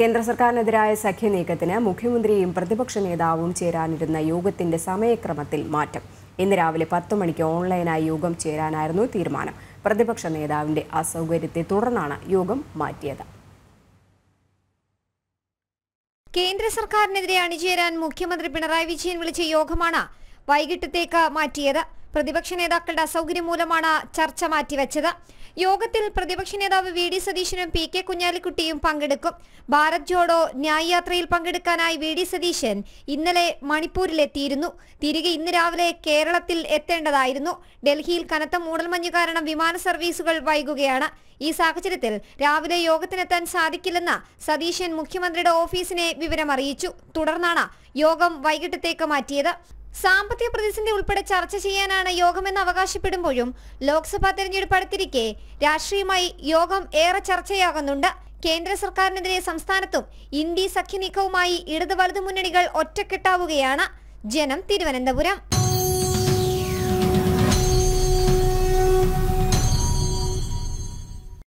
കേന്ദ്ര സർക്കാരിനെതിരായ സഖ്യ നീക്കത്തിന് മുഖ്യമന്ത്രിയും പ്രതിപക്ഷ നേതാവും ചേരാനിരുന്ന യോഗത്തിന്റെ സമയക്രമത്തിൽ മാറ്റം ഇന്ന് രാവിലെ പത്ത് മണിക്ക് ഓൺലൈനായി യോഗം ചേരാനായിരുന്നു തീരുമാനം പ്രതിപക്ഷ നേതാവിന്റെ അസൗകര്യത്തെ തുടർന്നാണ് യോഗം മാറ്റിയത് കേന്ദ്ര സർക്കാരിനെതിരെ അണിചേരാൻ മുഖ്യമന്ത്രി പിണറായി വിജയൻ വിളിച്ച യോഗമാണ് വൈകിട്ടത്തേക്ക് മാറ്റിയത് പ്രതിപക്ഷ നേതാക്കളുടെ അസൗകര്യം മൂലമാണ് ചർച്ച മാറ്റിവെച്ചത് യോഗത്തിൽ പ്രതിപക്ഷ നേതാവ് വി ഡി സതീശനും പി കെ കുഞ്ഞാലിക്കുട്ടിയും പങ്കെടുക്കും ഭാരത് ജോഡോ ന്യായ് യാത്രയിൽ പങ്കെടുക്കാനായി വി ഡി സതീശൻ ഇന്നലെ മണിപ്പൂരിലെത്തിയിരുന്നു തിരികെ ഇന്ന് രാവിലെ കേരളത്തിൽ എത്തേണ്ടതായിരുന്നു ഡൽഹിയിൽ കനത്ത മൂടൽമഞ്ഞ് കാരണം വിമാന സർവീസുകൾ വൈകുകയാണ് ഈ സാഹചര്യത്തിൽ രാവിലെ യോഗത്തിനെത്താൻ സാധിക്കില്ലെന്ന് സതീശൻ മുഖ്യമന്ത്രിയുടെ ഓഫീസിനെ വിവരമറിയിച്ചു തുടർന്നാണ് യോഗം വൈകിട്ടത്തേക്ക് മാറ്റിയത് സാമ്പത്തിക പ്രതിസന്ധി ഉൾപ്പെടെ ചർച്ച ചെയ്യാനാണ് യോഗമെന്ന് അവകാശപ്പെടുമ്പോഴും ലോക്സഭാ തെരഞ്ഞെടുപ്പ് അടുത്തിരിക്കെ രാഷ്ട്രീയമായി യോഗം ഏറെ ചർച്ചയാകുന്നുണ്ട് കേന്ദ്ര സർക്കാരിനെതിരെ സംസ്ഥാനത്തും ഇന്ത്യ സഖ്യനീക്കവുമായി ഇടതുവലതു വലതു മുന്നണികൾ ഒറ്റക്കെട്ടാവുകയാണ് ജനം തിരുവനന്തപുരം